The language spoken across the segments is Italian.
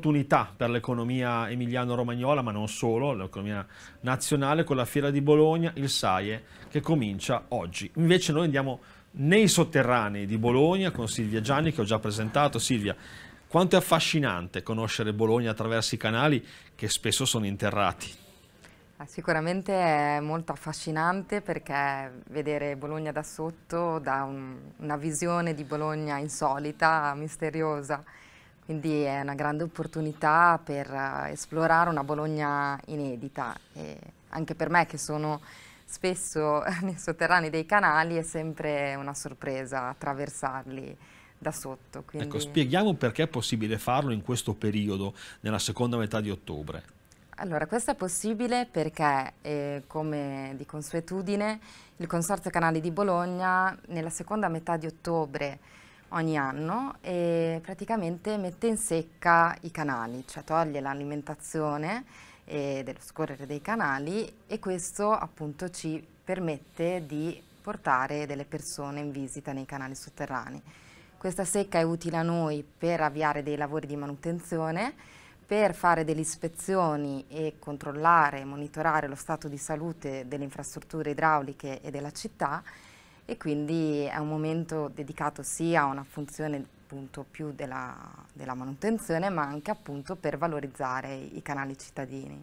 opportunità per l'economia emiliano-romagnola, ma non solo, l'economia nazionale, con la Fiera di Bologna, il SAIE, che comincia oggi. Invece noi andiamo nei sotterranei di Bologna con Silvia Gianni, che ho già presentato. Silvia, quanto è affascinante conoscere Bologna attraverso i canali che spesso sono interrati? Ah, sicuramente è molto affascinante perché vedere Bologna da sotto dà un, una visione di Bologna insolita, misteriosa quindi è una grande opportunità per eh, esplorare una Bologna inedita. E anche per me che sono spesso nei sotterranei dei canali è sempre una sorpresa attraversarli da sotto. Quindi... Ecco, spieghiamo perché è possibile farlo in questo periodo, nella seconda metà di ottobre. Allora, questo è possibile perché, eh, come di consuetudine, il Consorzio Canali di Bologna nella seconda metà di ottobre ogni anno e praticamente mette in secca i canali, cioè toglie l'alimentazione e eh, dello scorrere dei canali e questo appunto ci permette di portare delle persone in visita nei canali sotterranei. Questa secca è utile a noi per avviare dei lavori di manutenzione, per fare delle ispezioni e controllare e monitorare lo stato di salute delle infrastrutture idrauliche e della città e quindi è un momento dedicato sia a una funzione appunto più della, della manutenzione ma anche appunto per valorizzare i canali cittadini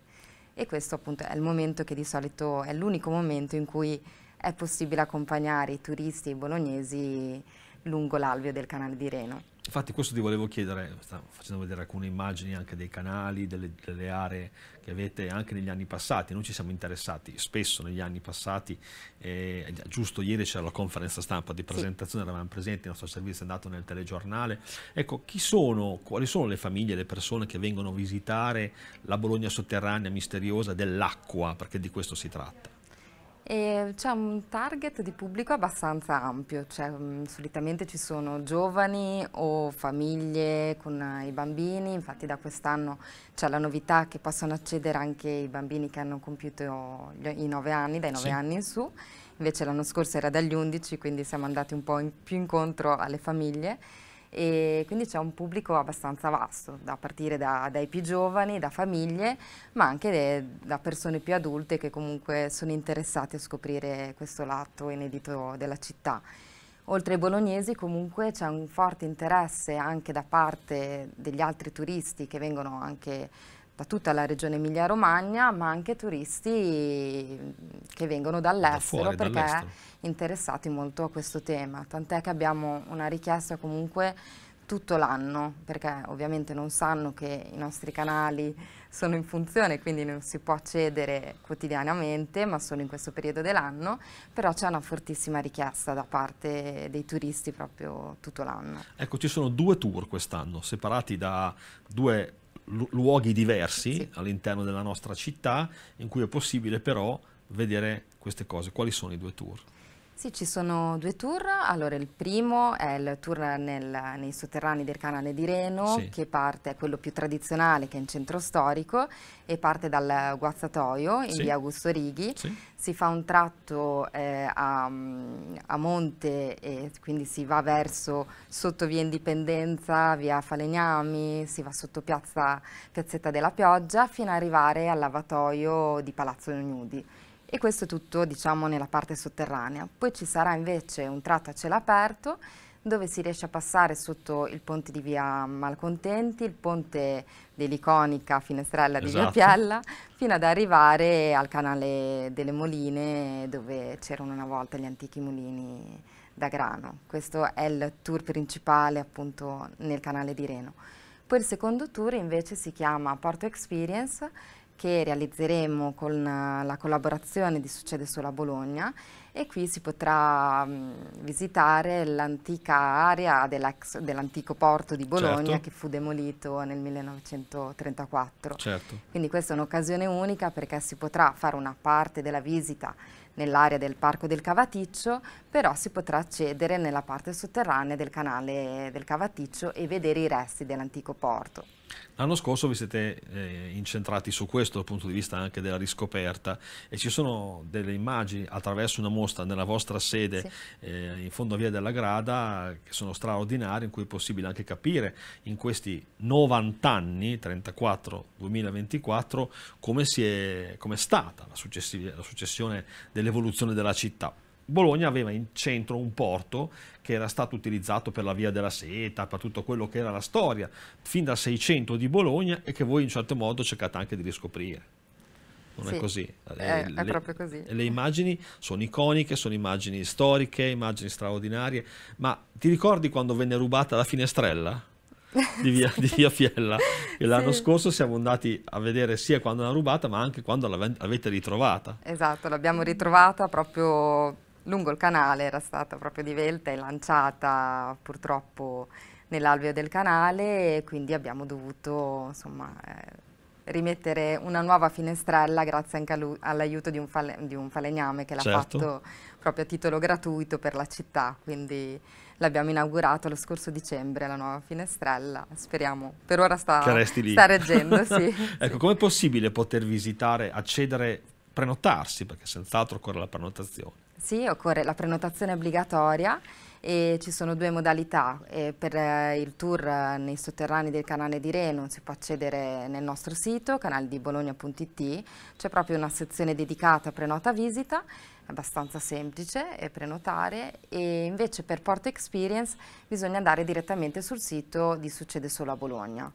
e questo appunto è il momento che di solito è l'unico momento in cui è possibile accompagnare i turisti e i bolognesi lungo l'alveo del canale di Reno. Infatti questo ti volevo chiedere, stavo facendo vedere alcune immagini anche dei canali, delle, delle, aree che avete anche negli anni passati, noi ci siamo interessati spesso negli anni passati, eh, giusto ieri c'era la conferenza stampa di presentazione, sì. eravamo presenti, il nostro servizio è andato nel telegiornale, ecco chi sono, quali sono le famiglie, le persone che vengono a visitare la Bologna sotterranea misteriosa dell'acqua, perché di questo si tratta? c'è un target di pubblico abbastanza ampio, cioè, mh, mm, solitamente ci sono giovani o famiglie con uh, i bambini, infatti da quest'anno c'è la novità che possono accedere anche i bambini che hanno compiuto gli, i 9 anni, dai 9 sì. anni in su, invece l'anno scorso era dagli 11, quindi siamo andati un po' in, più incontro alle famiglie e quindi c'è un pubblico abbastanza vasto, da partire da, dai più giovani, da famiglie, ma anche de, da persone più adulte che comunque sono interessate a scoprire questo lato inedito della città. Oltre ai bolognesi comunque c'è un forte interesse anche da parte degli altri turisti che vengono anche da tutta la regione Emilia-Romagna, ma anche turisti mm, che vengono dall'estero da perché dall interessati molto a questo tema. Tant'è che abbiamo una richiesta comunque tutto l'anno, perché ovviamente non sanno che i nostri canali sono in funzione, quindi non si può accedere quotidianamente, ma solo in questo periodo dell'anno, però c'è una fortissima richiesta da parte dei turisti proprio tutto l'anno. Ecco, ci sono due tour quest'anno, separati da due luoghi diversi sì. all'interno della nostra città in cui è possibile però vedere queste cose. Quali sono i due tour? Sì, ci sono due tour. Allora, il primo è il tour nel, nei sotterranei del canale di Reno, sì. che parte, è quello più tradizionale, che è in centro storico, e parte dal Guazzatoio, in sì. via Augusto Righi. Sì. Si fa un tratto eh, a, a, monte, e quindi si va verso sotto via Indipendenza, via Falegnami, si va sotto piazza, Piazzetta della Pioggia, fino ad arrivare al lavatoio di Palazzo Gnudi e questo è tutto diciamo nella parte sotterranea. Poi ci sarà invece un tratto a cielo aperto dove si riesce a passare sotto il ponte di via Malcontenti, il ponte dell'iconica finestrella di esatto. via Piella, fino ad arrivare al canale delle Moline dove c'erano una volta gli antichi mulini da grano. Questo è il tour principale appunto nel canale di Reno. Poi il secondo tour invece si chiama Porto Experience che realizzeremo con la collaborazione di Succede Sola Bologna e qui si potrà mm, visitare l'antica area dell'antico dell porto di Bologna certo. che fu demolito nel 1934. Certo. Quindi questa è un'occasione unica perché si potrà fare una parte della visita nell'area del Parco del Cavaticcio, però si potrà accedere nella parte sotterranea del canale del Cavaticcio e vedere i resti dell'antico porto. L'anno scorso vi siete eh, incentrati su questo dal punto di vista anche della riscoperta e ci sono delle immagini attraverso una mostra nella vostra sede sì. eh, in fondo a Via della Grada che sono straordinarie in cui è possibile anche capire in questi 90 anni, 34-2024, come, come, è stata la, la successione dell'evoluzione della città. Bologna aveva in centro un porto che era stato utilizzato per la via della seta, per tutto quello che era la storia, fin dal 600 di Bologna e che voi in certo modo cercate anche di riscoprire. Non sì, è così. Eh, eh, è, le, proprio così. Le immagini sono iconiche, sono immagini storiche, immagini straordinarie, ma ti ricordi quando venne rubata la finestrella? Di via, di via, Fiella. E l'anno sì. scorso siamo andati a vedere sia quando l'hanno rubata, ma anche quando l'avete ritrovata. Esatto, l'abbiamo ritrovata proprio lungo il canale, era stata proprio divelta e lanciata purtroppo nell'alveo del canale e quindi abbiamo dovuto insomma, eh, rimettere una nuova finestrella grazie anche all'aiuto di, di, un falegname che l'ha certo. fatto proprio a titolo gratuito per la città, quindi l'abbiamo inaugurato lo scorso dicembre la nuova finestrella, speriamo per ora sta, sta reggendo. sì, ecco, sì. com'è possibile poter visitare, accedere prenotarsi, perché senz'altro occorre la prenotazione. Sì, occorre la prenotazione obbligatoria e ci sono due modalità. E per eh, il tour eh, nei sotterranei del canale di Reno si può accedere nel nostro sito canaldibologna.it, c'è proprio una sezione dedicata a prenota visita abbastanza semplice eh, prenotare e invece per Porto Experience bisogna andare direttamente sul sito di Succede Solo a Bologna.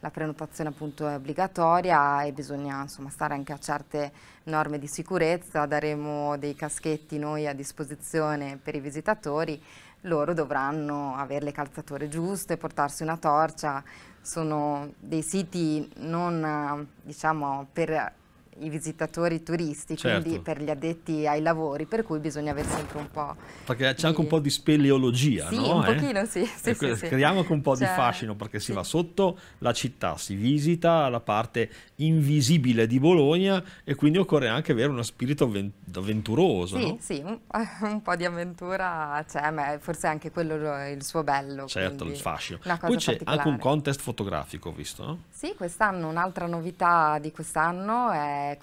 La prenotazione appunto è obbligatoria e bisogna insomma, stare anche a certe norme di sicurezza, daremo dei caschetti noi a disposizione per i visitatori, loro dovranno avere le calzature giuste, portarsi una torcia, sono dei siti non diciamo per i visitatori turisti, certo. quindi per gli addetti ai lavori, per cui bisogna avere sempre un po'. Perché c'è di... anche un po' di speleologia, sì, no? Un eh? pochino, sì. Eh, sì, sì, Creiamo anche un po' cioè... di fascino perché si va sotto la città, si visita la parte invisibile di Bologna e quindi occorre anche avere uno spirito avventuroso. Sì, no? sì, un, un, po' di avventura c'è, cioè, forse anche quello è il suo bello. Certo, il fascino. Poi c'è anche un contest fotografico, visto? No? Sì, quest'anno un'altra novità di quest'anno è è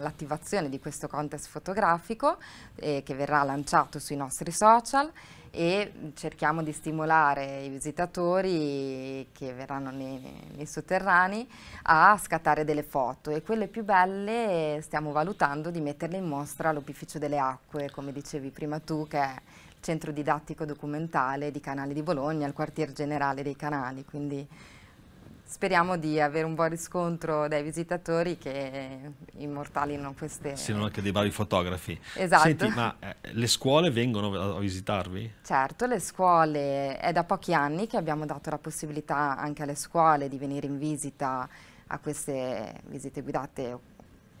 l'attivazione di questo contest fotografico eh, che verrà lanciato sui nostri social e cerchiamo di stimolare i visitatori che verranno nei, nei, sotterranei a scattare delle foto e quelle più belle stiamo valutando di metterle in mostra all'Opificio delle Acque, come dicevi prima tu, che è il centro didattico documentale di Canali di Bologna, il quartier generale dei Canali, quindi speriamo di avere un buon riscontro dai visitatori che immortalino queste... Siano anche dei vari fotografi. Esatto. Senti, ma eh, le scuole vengono a visitarvi? Certo, le scuole, è da pochi anni che abbiamo dato la possibilità anche alle scuole di venire in visita a queste visite guidate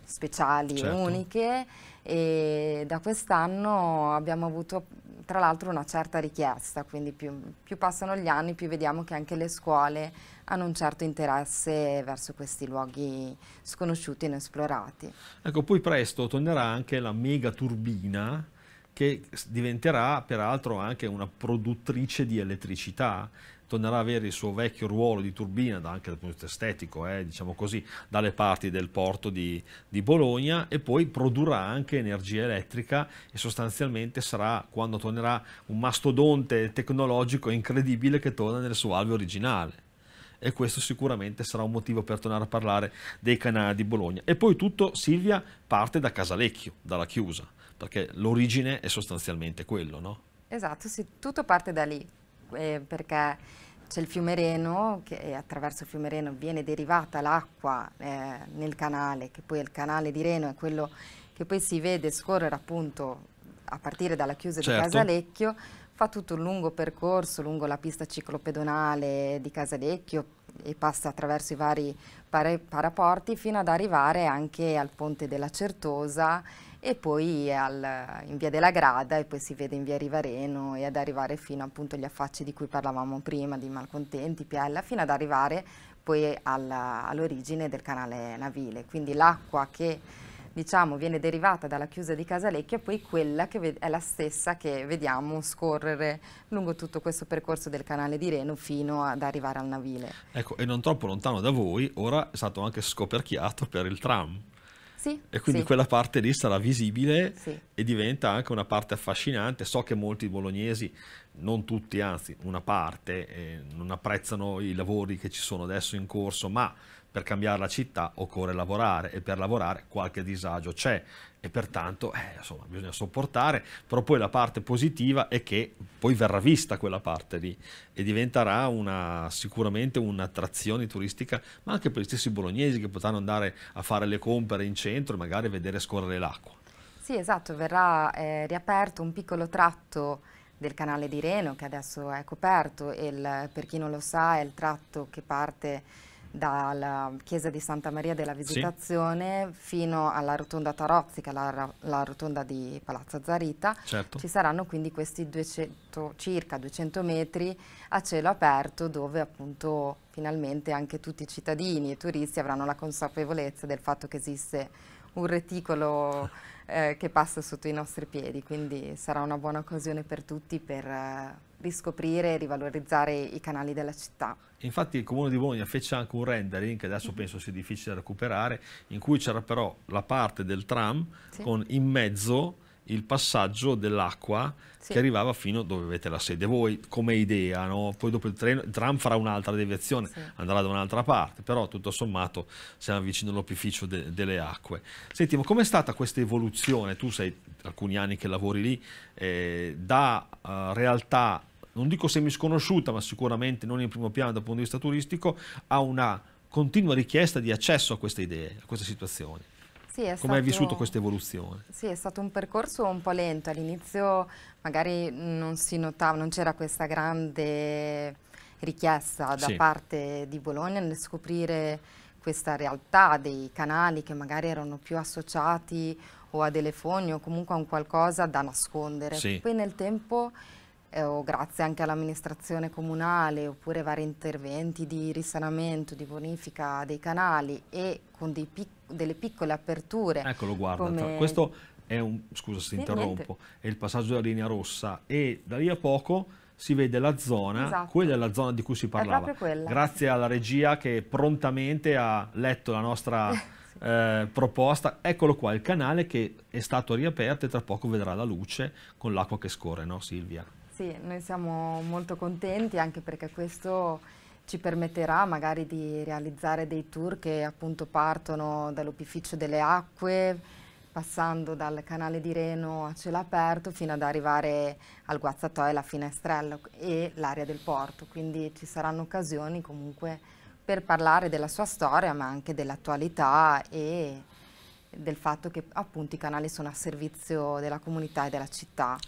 speciali, certo. uniche e da quest'anno abbiamo avuto tra l'altro una certa richiesta, quindi più, più, passano gli anni più vediamo che anche le scuole hanno un certo interesse verso questi luoghi sconosciuti e inesplorati. Ecco, poi presto tornerà anche la mega turbina che diventerà peraltro anche una produttrice di elettricità tornerà a avere il suo vecchio ruolo di turbina, anche dal punto di vista estetico, eh, diciamo così, dalle parti del porto di, di Bologna e poi produrrà anche energia elettrica e sostanzialmente sarà, quando tornerà, un mastodonte tecnologico incredibile che torna nel suo alveo originale e questo sicuramente sarà un motivo per tornare a parlare dei canali di Bologna. E poi tutto, Silvia, parte da Casalecchio, dalla chiusa, perché l'origine è sostanzialmente quello, no? Esatto, sì, tutto parte da lì eh, perché c'è il fiume Reno che attraverso il fiume Reno viene derivata l'acqua eh, nel canale, che poi è il canale di Reno, è quello che poi si vede scorrere appunto a partire dalla chiusa certo. di Casalecchio, fa tutto un lungo percorso lungo la pista ciclopedonale di Casalecchio e passa attraverso i vari paraporti fino ad arrivare anche al ponte della Certosa e poi al, in via della Grada e poi si vede in via Rivareno e ad arrivare fino appunto agli affacci di cui parlavamo prima, di Malcontenti, Piella, fino ad arrivare poi all'origine all del canale navile. Quindi l'acqua che diciamo, viene derivata dalla chiusa di Casalecchio è poi quella che è la stessa che vediamo scorrere lungo tutto questo percorso del canale di Reno fino ad arrivare al navile. Ecco, e non troppo lontano da voi, ora è stato anche scoperchiato per il tram. Sì, e quindi sì. quella parte lì sarà visibile sì. e diventa anche una parte affascinante. So che molti bolognesi, non tutti, anzi una parte, eh, non apprezzano i lavori che ci sono adesso in corso, ma per cambiare la città occorre lavorare e per lavorare qualche disagio c'è e pertanto eh, insomma, bisogna sopportare, però poi la parte positiva è che poi verrà vista quella parte lì e diventerà una, sicuramente un'attrazione turistica, ma anche per gli stessi bolognesi che potranno andare a fare le compere in centro e magari vedere scorrere l'acqua. Sì, esatto, verrà eh, riaperto un piccolo tratto del canale di Reno che adesso è coperto e per chi non lo sa è il tratto che parte dalla chiesa di Santa Maria della Visitazione sì. fino alla rotonda Tarozzi, che è la, la rotonda di Palazzo Zarita, certo. ci saranno quindi questi 200, circa 200 metri a cielo aperto dove appunto finalmente anche tutti i cittadini e i turisti avranno la consapevolezza del fatto che esiste un reticolo eh, che passa sotto i nostri piedi, quindi sarà una buona occasione per tutti per eh, riscoprire e rivalorizzare i canali della città. Infatti il Comune di Bologna fece anche un rendering, che adesso mhm. penso sia difficile da recuperare, in cui c'era però la parte del tram sì. con in mezzo il passaggio dell'acqua sì. che arrivava fino dove avete la sede voi, come idea, no? poi dopo il, treno, il tram farà un'altra deviazione, sì. andrà da un'altra parte, però tutto sommato siamo vicino all'opificio de delle acque. Senti, ma com'è stata questa evoluzione? Tu sei alcuni anni che lavori lì, eh, da uh, realtà, non dico semi sconosciuta ma sicuramente non in primo piano dal punto di vista turistico, a una continua richiesta di accesso a queste idee, a queste situazioni. Sì, Come hai vissuto questa evoluzione? Sì, è stato un percorso un po' lento. All'inizio magari non si notava, non c'era questa grande richiesta da sì. parte di Bologna nel scoprire questa realtà dei canali che magari erano più associati o a telefoni o comunque a un qualcosa da nascondere. Sì. Poi nel tempo eh, o grazie anche all'amministrazione comunale oppure vari interventi di risanamento, di bonifica dei canali e con pic delle piccole aperture. Eccolo, guarda, come... questo è un, scusa se interrompo, è il passaggio della linea rossa e da lì a poco si vede la zona, esatto. quella è la zona di cui si parlava. Grazie alla regia che prontamente ha letto la nostra sì. eh, proposta. Eccolo qua, il canale che è stato riaperto e tra poco vedrà la luce con l'acqua che scorre, no Silvia? Sì, noi siamo molto contenti anche perché questo ci permetterà magari di realizzare dei tour che appunto partono dall'opificio delle acque, passando dal canale di Reno a cielo aperto fino ad arrivare al guazzatoio, la finestrella e l'area del porto. Quindi ci saranno occasioni comunque per parlare della sua storia ma anche dell'attualità e del fatto che appunto i canali sono a servizio della comunità e della città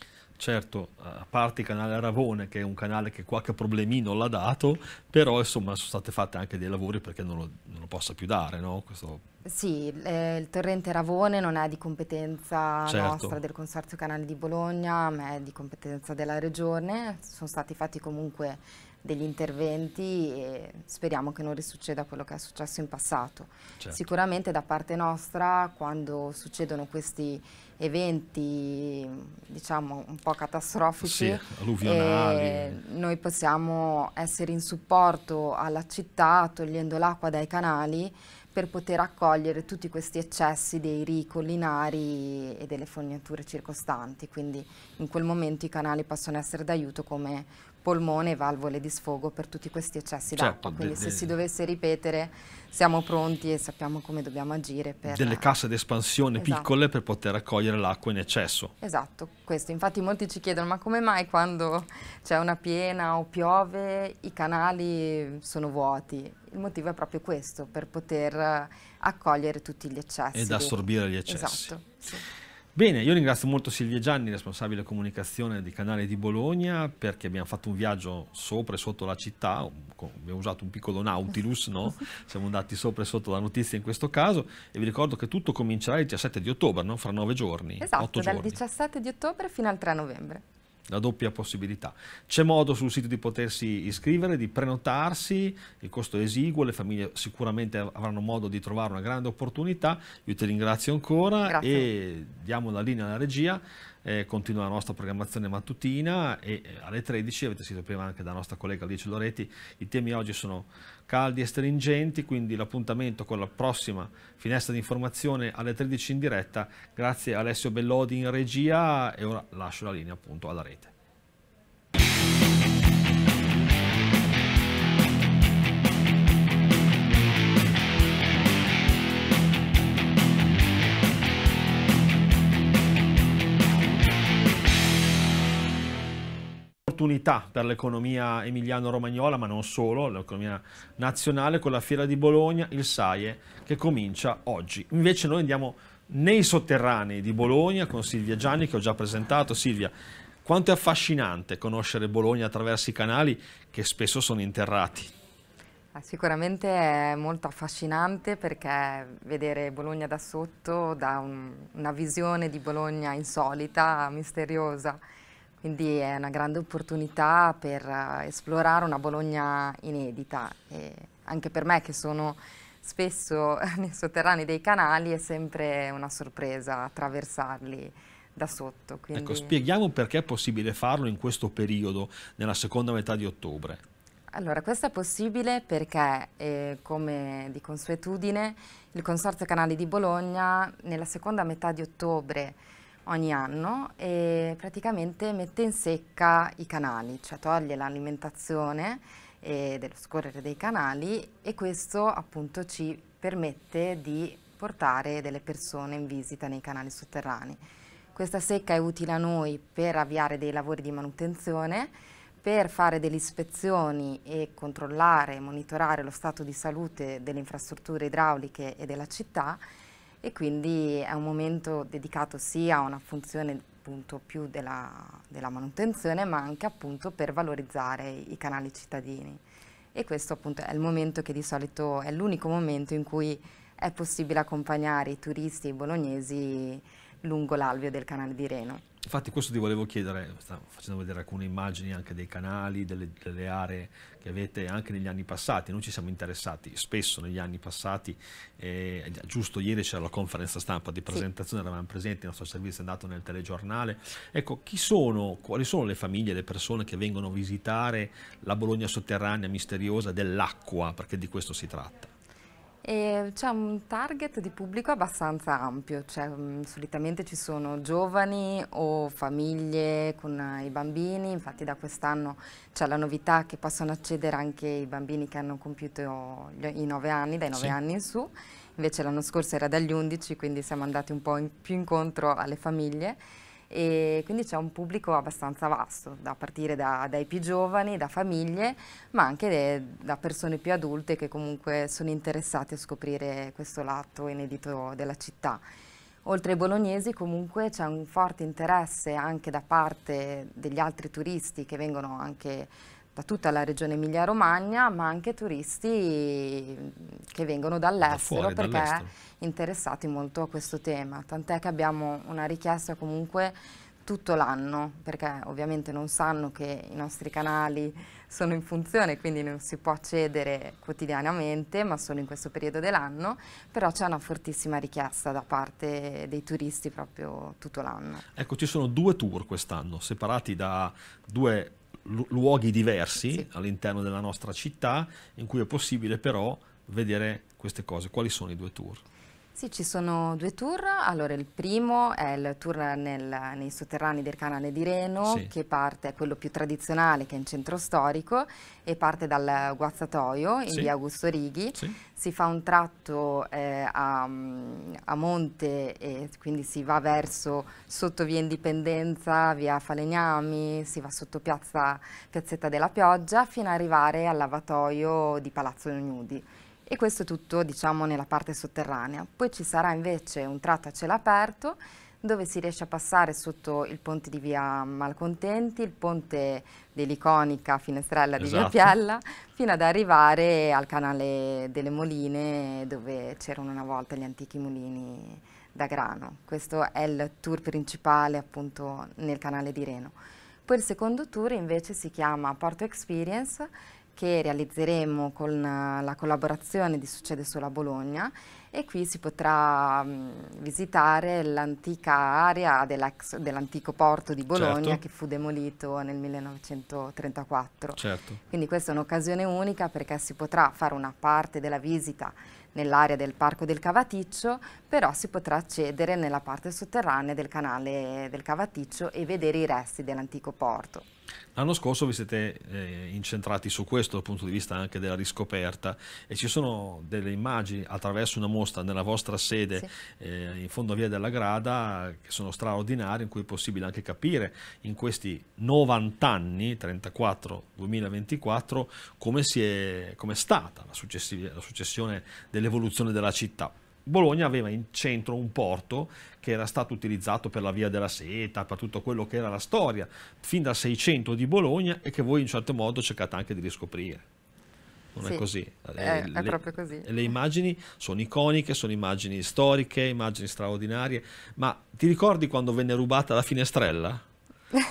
certo, a parte il canale Ravone, che è un canale che qualche problemino l'ha dato, però insomma sono state fatte anche dei lavori perché non lo, non lo possa più dare, no? Questo... Sì, eh, il torrente Ravone non è di competenza certo. nostra del Consorzio Canale di Bologna, ma è di competenza della Regione, sono stati fatti comunque degli interventi e speriamo che non risucceda quello che è successo in passato. Certo. Sicuramente da parte nostra quando succedono questi eventi diciamo un po' catastrofici, sì, eh, noi possiamo essere in supporto alla città togliendo l'acqua dai canali per poter accogliere tutti questi eccessi dei collinari e delle fognature circostanti, quindi in quel momento i canali possono essere d'aiuto come polmone e valvole di sfogo per tutti questi eccessi certo, d'acqua. Quindi se si dovesse ripetere siamo pronti e sappiamo come dobbiamo agire. Per... Delle casse d'espansione esatto. piccole per poter raccogliere l'acqua in eccesso. Esatto, questo. Infatti molti ci chiedono ma come mai quando c'è una piena o piove i canali sono vuoti? Il motivo è proprio questo, per poter eh, accogliere tutti gli eccessi. Ed assorbire gli eccessi. Esatto. Sì. Bene, io ringrazio molto Silvia Gianni, responsabile comunicazione di Canale di Bologna, perché abbiamo fatto un viaggio sopra e sotto la città, abbiamo usato un piccolo Nautilus, no? siamo andati sopra e sotto la notizia in questo caso e vi ricordo che tutto comincerà il 17 di ottobre, no? fra nove giorni. Esatto, dal giorni. 17 di ottobre fino al 3 novembre la doppia possibilità. C'è modo sul sito di potersi iscrivere, di prenotarsi, il costo è esiguo, le famiglie sicuramente avranno modo di trovare una grande opportunità. Io ti ringrazio ancora Grazie. e diamo la linea alla regia eh, continua la nostra programmazione mattutina e eh, alle 13, avete sentito prima anche dalla nostra collega Alice Loretti, i temi oggi sono caldi e stringenti, quindi l'appuntamento con la prossima finestra di informazione alle 13 in diretta, grazie a Alessio Bellodi in regia e ora lascio la linea appunto alla rete. opportunità per l'economia emiliano-romagnola, ma non solo, l'economia nazionale, con la fiera di Bologna, il SAIE, che comincia oggi. Invece noi andiamo nei sotterranei di Bologna con Silvia Gianni, che ho già presentato. Silvia, quanto è affascinante conoscere Bologna attraverso i canali che spesso sono interrati? Ah, sicuramente è molto affascinante perché vedere Bologna da sotto dà un, una visione di Bologna insolita, misteriosa quindi è una grande opportunità per eh, esplorare una Bologna inedita. E anche per me che sono spesso nei sotterranei dei canali è sempre una sorpresa attraversarli da sotto. Quindi... Ecco, spieghiamo perché è possibile farlo in questo periodo, nella seconda metà di ottobre. Allora, questo è possibile perché, eh, come di consuetudine, il Consorzio Canali di Bologna nella seconda metà di ottobre ogni anno e praticamente mette in secca i canali, cioè toglie l'alimentazione e eh, dello scorrere dei canali e questo appunto ci permette di portare delle persone in visita nei canali sotterranei. Questa secca è utile a noi per avviare dei lavori di manutenzione, per fare delle ispezioni e controllare e monitorare lo stato di salute delle infrastrutture idrauliche e della città e quindi è un momento dedicato sia a una funzione appunto più della, della manutenzione ma anche appunto per valorizzare i canali cittadini e questo appunto è il momento che di solito è l'unico momento in cui è possibile accompagnare i turisti e i bolognesi lungo l'alveo del canale di Reno. Infatti questo ti volevo chiedere, stavo facendo vedere alcune immagini anche dei canali, delle, delle, aree che avete anche negli anni passati, noi ci siamo interessati spesso negli anni passati, eh, giusto ieri c'era la conferenza stampa di presentazione, sì. eravamo presenti, il nostro servizio è andato nel telegiornale, ecco chi sono, quali sono le famiglie, le persone che vengono a visitare la Bologna sotterranea misteriosa dell'acqua, perché di questo si tratta? c'è un target di pubblico abbastanza ampio, cioè, mm, solitamente ci sono giovani o famiglie con eh, i bambini, infatti da quest'anno c'è la novità che possono accedere anche i bambini che hanno compiuto i 9 anni, dai 9 sì. anni in su, invece l'anno scorso era dagli 11, quindi siamo andati un po' in, più incontro alle famiglie e quindi c'è un pubblico abbastanza vasto, da partire da, dai più giovani, da famiglie, ma anche de, da persone più adulte che comunque sono interessate a scoprire questo lato inedito della città. Oltre ai bolognesi comunque c'è un forte interesse anche da parte degli altri turisti che vengono anche da tutta la regione Emilia-Romagna, ma anche turisti mm, che vengono dall'estero da perché dall interessati molto a questo tema. Tant'è che abbiamo una richiesta comunque tutto l'anno, perché ovviamente non sanno che i nostri canali sono in funzione, quindi non si può accedere quotidianamente, ma solo in questo periodo dell'anno, però c'è una fortissima richiesta da parte dei turisti proprio tutto l'anno. Ecco, ci sono due tour quest'anno, separati da due luoghi diversi sì. all'interno della nostra città in cui è possibile però vedere queste cose. Quali sono i due tour? Sì, ci sono due tour. Allora, il primo è il tour nel, nei sotterranei del canale di Reno, sì. che parte, è quello più tradizionale, che è in centro storico, e parte dal Guazzatoio, in sì. via Augusto Righi. Sì. Si fa un tratto eh, a, a, monte, e quindi si va verso sotto via Indipendenza, via Falegnami, si va sotto piazza, piazzetta della Pioggia, fino ad arrivare al lavatoio di Palazzo Gnudi e questo è tutto diciamo nella parte sotterranea. Poi ci sarà invece un tratto a cielo aperto dove si riesce a passare sotto il ponte di via Malcontenti, il ponte dell'iconica finestrella di esatto. via Piella, fino ad arrivare al canale delle Moline dove c'erano una volta gli antichi mulini da grano. Questo è il tour principale appunto nel canale di Reno. Poi il secondo tour invece si chiama Porto Experience che realizzeremo con eh, la collaborazione di Succede Solo Bologna e qui si potrà mm, visitare l'antica area dell'antico porto di Bologna certo. che fu demolito nel 1934. Certo. Quindi questa è un'occasione unica perché si potrà fare una parte della visita nell'area del Parco del Cavaticcio, però si potrà accedere nella parte sotterranea del canale del Cavaticcio e vedere i resti dell'antico porto. L'anno scorso vi siete eh, incentrati su questo dal punto di vista anche della riscoperta e ci sono delle immagini attraverso una mostra nella vostra sede sì. eh, in fondo a Via della Grada che sono straordinarie in cui è possibile anche capire in questi 90 anni, 34-2024, come, come, è stata la, la successione dell'evoluzione della città. Bologna aveva in centro un porto che era stato utilizzato per la via della seta, per tutto quello che era la storia, fin dal 600 di Bologna e che voi in certo modo cercate anche di riscoprire. Non sì, è così. È, eh, le, è proprio così. Le immagini sono iconiche, sono immagini storiche, immagini straordinarie, ma ti ricordi quando venne rubata la finestrella?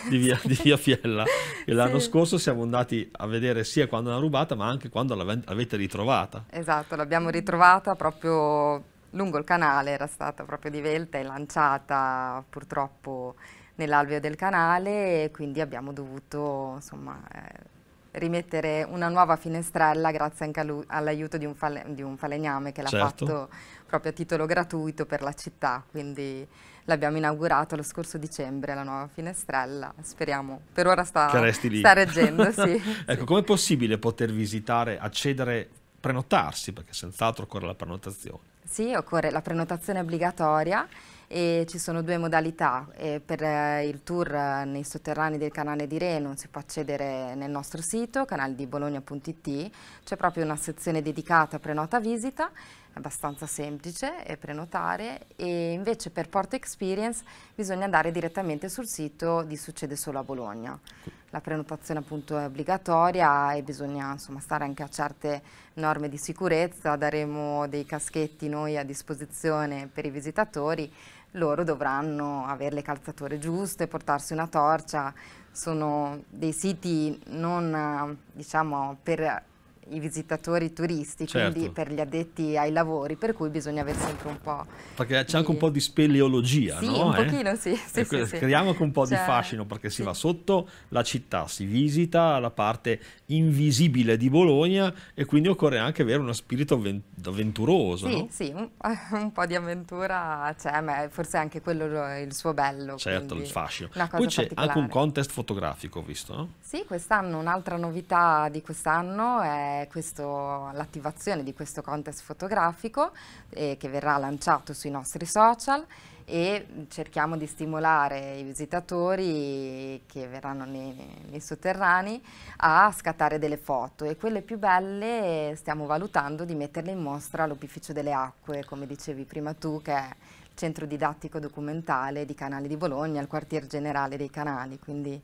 Di via, di via, Fiella. E l'anno sì. scorso siamo andati a vedere sia quando l'hanno rubata, ma anche quando l'avete ritrovata. Esatto, l'abbiamo ritrovata proprio lungo il canale, era stata proprio divelta e lanciata purtroppo nell'alveo del canale e quindi abbiamo dovuto insomma, eh, rimettere una nuova finestrella grazie anche all'aiuto di, di, un falegname che l'ha certo. fatto proprio a titolo gratuito per la città, quindi l'abbiamo inaugurata lo scorso dicembre la nuova finestrella, speriamo, per ora sta, sta reggendo. sì, ecco, sì. com'è possibile poter visitare, accedere, prenotarsi, perché senz'altro occorre la prenotazione? Sì, occorre la prenotazione obbligatoria e ci sono due modalità. Eh, per eh, il tour eh, nei sotterranei del canale di Reno si può accedere nel nostro sito canaldibologna.it, c'è proprio una sezione dedicata a prenota visita abbastanza semplice e prenotare e invece per Porto Experience bisogna andare direttamente sul sito di Succede Solo a Bologna. La prenotazione appunto è obbligatoria e bisogna insomma, stare anche a certe norme di sicurezza, daremo dei caschetti noi a disposizione per i visitatori, loro dovranno avere le calzature giuste, portarsi una torcia, sono dei siti non diciamo per i visitatori turistici, certo. quindi per gli addetti ai lavori, per cui bisogna avere sempre un po'. Perché c'è di... anche un po' di speleologia, sì, no? Un eh? pochino, sì. sì, eh, sì, sì. Creiamo anche un po' cioè... di fascino perché si va sotto la città, si visita la parte invisibile di Bologna e quindi occorre anche avere uno spirito avventuroso. Sì, no? sì, un, un, po' di avventura c'è, cioè, ma forse anche quello è il suo bello. Certo, il fascino. Poi c'è anche un contest fotografico, visto? No? Sì, quest'anno un'altra novità di quest'anno è è l'attivazione di questo contest fotografico eh, che verrà lanciato sui nostri social e cerchiamo di stimolare i visitatori che verranno nei, nei, sotterranei a scattare delle foto e quelle più belle stiamo valutando di metterle in mostra all'Opificio delle Acque, come dicevi prima tu, che è il centro didattico documentale di Canali di Bologna, il quartier generale dei Canali, quindi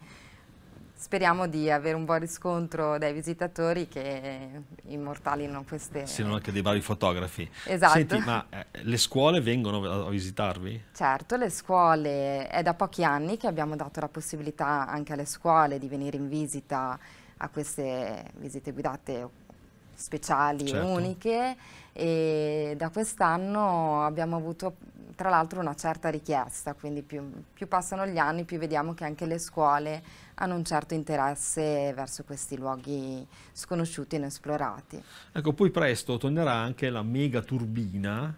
speriamo di avere un buon riscontro dai visitatori che immortalino queste... Se non anche dei vari fotografi. Esatto. Senti, ma eh, le scuole vengono a visitarvi? Certo, le scuole, è da pochi anni che abbiamo dato la possibilità anche alle scuole di venire in visita a queste visite guidate speciali, certo. uniche, e da quest'anno abbiamo avuto tra l'altro una certa richiesta, quindi più, più, passano gli anni più vediamo che anche le scuole hanno un certo interesse verso questi luoghi sconosciuti e inesplorati. Ecco, poi presto tornerà anche la mega turbina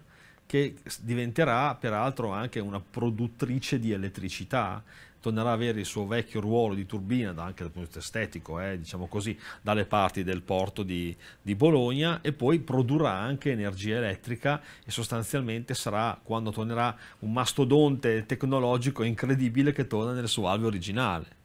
che diventerà peraltro anche una produttrice di elettricità tornerà a avere il suo vecchio ruolo di turbina, anche dal punto di vista estetico, eh, diciamo così, dalle parti del porto di, di Bologna e poi produrrà anche energia elettrica e sostanzialmente sarà, quando tornerà, un mastodonte tecnologico incredibile che torna nel suo alveo originale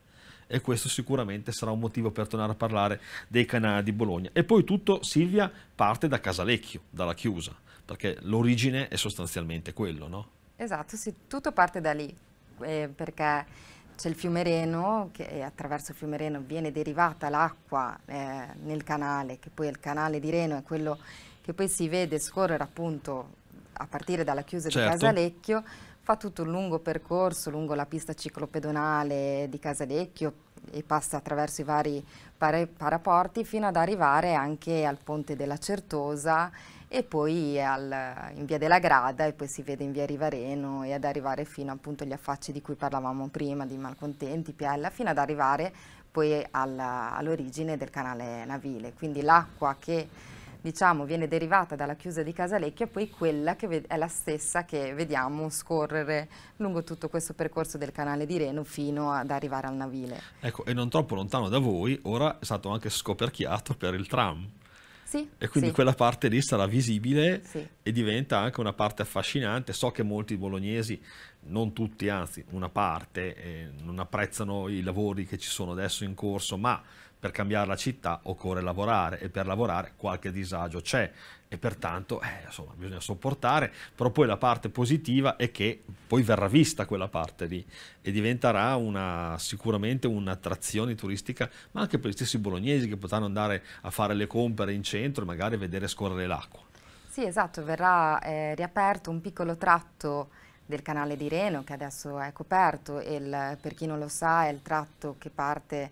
e questo sicuramente sarà un motivo per tornare a parlare dei canali di Bologna. E poi tutto, Silvia, parte da Casalecchio, dalla chiusa, perché l'origine è sostanzialmente quello, no? Esatto, sì, tutto parte da lì eh, perché c'è il fiume Reno che attraverso il fiume Reno viene derivata l'acqua eh, nel canale, che poi è il canale di Reno, è quello che poi si vede scorrere appunto a partire dalla chiusa certo. di Casalecchio, fa tutto un lungo percorso lungo la pista ciclopedonale di Casalecchio e passa attraverso i vari paraporti fino ad arrivare anche al ponte della Certosa e poi al, in via della Grada e poi si vede in via Rivareno e ad arrivare fino appunto agli affacci di cui parlavamo prima, di Malcontenti, Piella, fino ad arrivare poi all'origine all del canale Navile. Quindi l'acqua che diciamo viene derivata dalla chiusa di Casalecchio è poi quella che è la stessa che vediamo scorrere lungo tutto questo percorso del canale di Reno fino ad arrivare al Navile. Ecco, e non troppo lontano da voi, ora è stato anche scoperchiato per il tram. Sì, e quindi sì. quella parte lì sarà visibile sì. e diventa anche una parte affascinante. So che molti bolognesi, non tutti, anzi una parte, eh, non apprezzano i lavori che ci sono adesso in corso, ma per cambiare la città occorre lavorare e per lavorare qualche disagio c'è e pertanto eh, insomma, bisogna sopportare, però poi la parte positiva è che poi verrà vista quella parte lì e diventerà una, sicuramente un'attrazione turistica, ma anche per gli stessi bolognesi che potranno andare a fare le compere in centro e magari vedere scorrere l'acqua. Sì, esatto, verrà eh, riaperto un piccolo tratto del canale di Reno che adesso è coperto e per chi non lo sa è il tratto che parte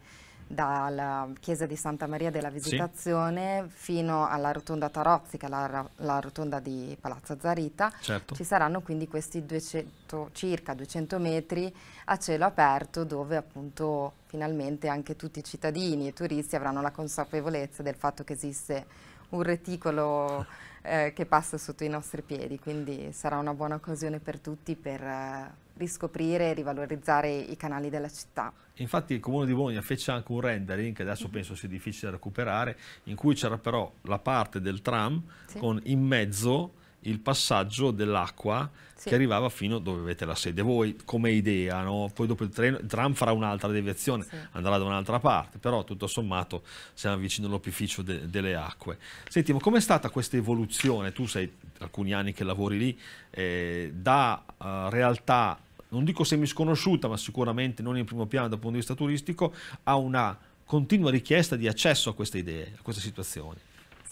dalla chiesa di Santa Maria della Visitazione sì. fino alla rotonda Tarozzi, che è la, la rotonda di Palazzo Zarita, certo. ci saranno quindi questi 200, circa 200 metri a cielo aperto dove appunto finalmente anche tutti i cittadini e i turisti avranno la consapevolezza del fatto che esiste un reticolo eh, che passa sotto i nostri piedi, quindi sarà una buona occasione per tutti per... Eh, riscoprire e rivalorizzare i canali della città. Infatti il Comune di Bologna fece anche un rendering, che adesso mhm. penso sia difficile da recuperare, in cui c'era però la parte del tram sì. con in mezzo il passaggio dell'acqua sì. che arrivava fino dove avete la sede voi, come idea, no? poi dopo il, treno, il tram farà un'altra deviazione, sì. andrà da un'altra parte, però tutto sommato siamo vicino all'opificio de, delle acque. Senti, ma com'è stata questa evoluzione? Tu sei alcuni anni che lavori lì, eh, da uh, realtà, non dico semi sconosciuta ma sicuramente non in primo piano dal punto di vista turistico, a una continua richiesta di accesso a queste idee, a queste situazioni.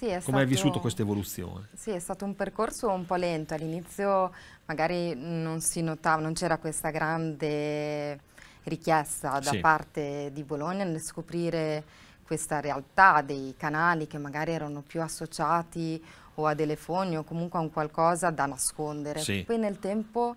Sì, Come hai vissuto questa evoluzione? Sì, è stato un percorso un po' lento. All'inizio magari non si notava, non c'era questa grande richiesta da sì. parte di Bologna nel scoprire questa realtà dei canali che magari erano più associati o a telefoni o comunque a un qualcosa da nascondere. Sì. Poi nel tempo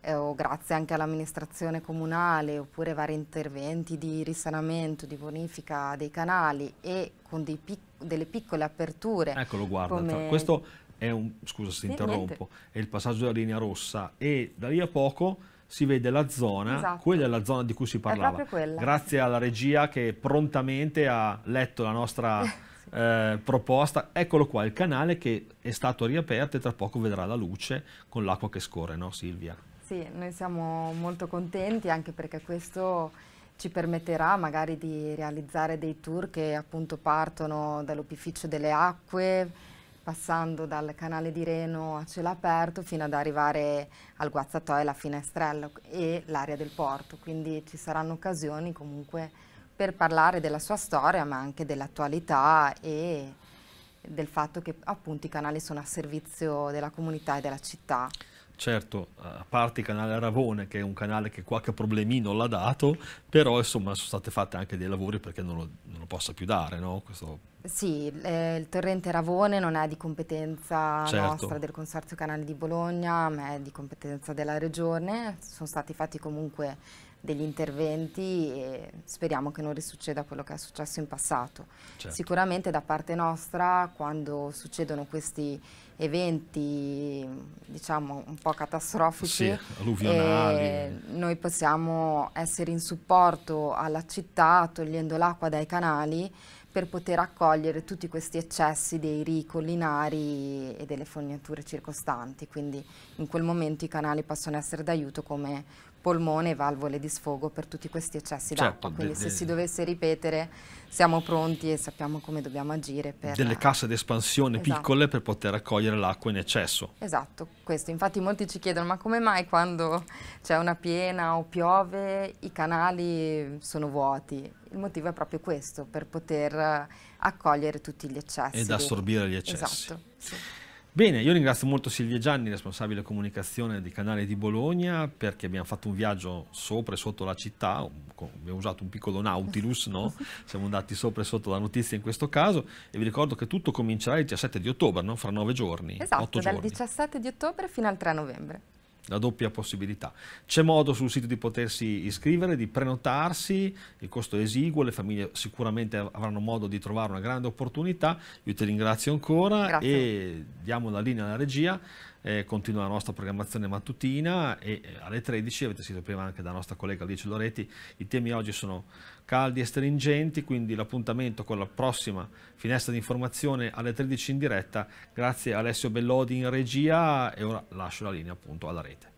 eh, o grazie anche all'amministrazione comunale oppure vari interventi di risanamento, di bonifica dei canali e con pic delle piccole aperture. Eccolo, guarda, come... questo è un, scusa se interrompo, è il passaggio della linea rossa e da lì a poco si vede la zona, esatto. quella è la zona di cui si parlava. Grazie alla regia che prontamente ha letto la nostra sì. eh, proposta. Eccolo qua, il canale che è stato riaperto e tra poco vedrà la luce con l'acqua che scorre, no Silvia? Sì, noi siamo molto contenti anche perché questo ci permetterà magari di realizzare dei tour che appunto partono dall'opificio delle acque, passando dal canale di Reno a cielo aperto fino ad arrivare al guazzatoio, la finestrella e l'area del porto. Quindi ci saranno occasioni comunque per parlare della sua storia ma anche dell'attualità e del fatto che appunto i canali sono a servizio della comunità e della città certo, a parte il canale Aravone, che è un canale che qualche problemino l'ha dato, però insomma sono state fatte anche dei lavori perché non lo, non lo possa più dare, no? Questo... Sì, eh, il torrente Ravone non è di competenza certo. nostra del Consorzio Canale di Bologna, ma è di competenza della Regione, sono stati fatti comunque degli interventi e speriamo che non risucceda quello che è successo in passato. Certo. Sicuramente da parte nostra quando succedono questi eventi diciamo un po' catastrofici, sì, eh, noi possiamo essere in supporto alla città togliendo l'acqua dai canali per poter accogliere tutti questi eccessi dei ricchi collinari e delle fognature circostanti, quindi in quel momento i canali possono essere d'aiuto come polmone e valvole di sfogo per tutti questi eccessi certo, d'acqua. Quindi de, se si dovesse ripetere siamo pronti e sappiamo come dobbiamo agire. Per... Delle casse d'espansione esatto. piccole per poter raccogliere l'acqua in eccesso. Esatto, questo. Infatti molti ci chiedono ma come mai quando c'è una piena o piove i canali sono vuoti? Il motivo è proprio questo, per poter accogliere tutti gli eccessi. Ed assorbire gli eccessi. Esatto. Sì. Bene, io ringrazio molto Silvia Gianni, responsabile comunicazione di Canale di Bologna, perché abbiamo fatto un viaggio sopra e sotto la città, abbiamo usato un piccolo Nautilus, no? siamo andati sopra e sotto la notizia in questo caso e vi ricordo che tutto comincerà il 17 di ottobre, no? fra nove giorni. Esatto, dal giorni. 17 di ottobre fino al 3 novembre la doppia possibilità. C'è modo sul sito di potersi iscrivere, di prenotarsi, il costo è esiguo, le famiglie sicuramente avranno modo di trovare una grande opportunità. Io ti ringrazio ancora Grazie. e diamo la linea alla regia eh, continua la nostra programmazione mattutina e eh, alle 13, avete sentito prima anche dalla nostra collega Alice Loretti, i temi oggi sono caldi e stringenti, quindi l'appuntamento con la prossima finestra di informazione alle 13 in diretta, grazie a Alessio Bellodi in regia e ora lascio la linea appunto alla rete.